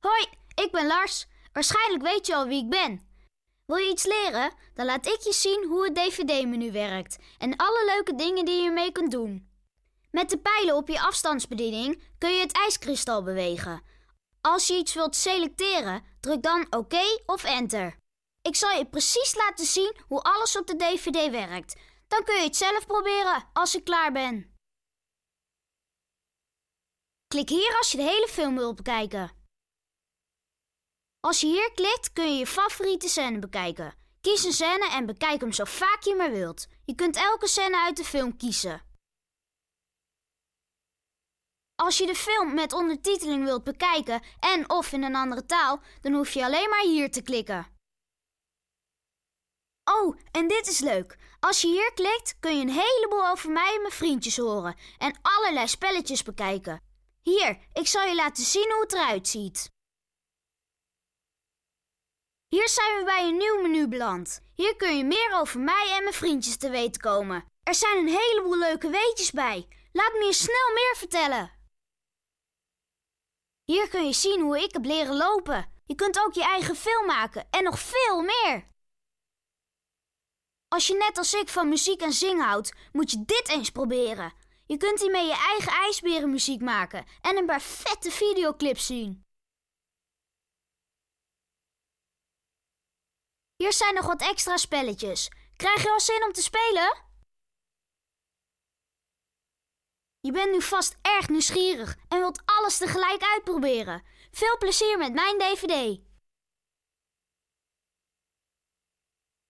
Hoi, ik ben Lars. Waarschijnlijk weet je al wie ik ben. Wil je iets leren? Dan laat ik je zien hoe het DVD-menu werkt en alle leuke dingen die je mee kunt doen. Met de pijlen op je afstandsbediening kun je het ijskristal bewegen. Als je iets wilt selecteren, druk dan OK of Enter. Ik zal je precies laten zien hoe alles op de DVD werkt. Dan kun je het zelf proberen als ik klaar ben. Klik hier als je de hele film wilt bekijken. Als je hier klikt kun je je favoriete scène bekijken. Kies een scène en bekijk hem zo vaak je maar wilt. Je kunt elke scène uit de film kiezen. Als je de film met ondertiteling wilt bekijken en of in een andere taal, dan hoef je alleen maar hier te klikken. Oh, en dit is leuk. Als je hier klikt, kun je een heleboel over mij en mijn vriendjes horen en allerlei spelletjes bekijken. Hier, ik zal je laten zien hoe het eruit ziet. Hier zijn we bij een nieuw menu beland. Hier kun je meer over mij en mijn vriendjes te weten komen. Er zijn een heleboel leuke weetjes bij. Laat me je snel meer vertellen. Hier kun je zien hoe ik heb leren lopen. Je kunt ook je eigen film maken en nog veel meer. Als je net als ik van muziek en zingen houdt, moet je dit eens proberen. Je kunt hiermee je eigen ijsberenmuziek maken en een paar vette videoclips zien. Hier zijn nog wat extra spelletjes. Krijg je al zin om te spelen? Je bent nu vast erg nieuwsgierig en wilt alles tegelijk uitproberen. Veel plezier met mijn DVD.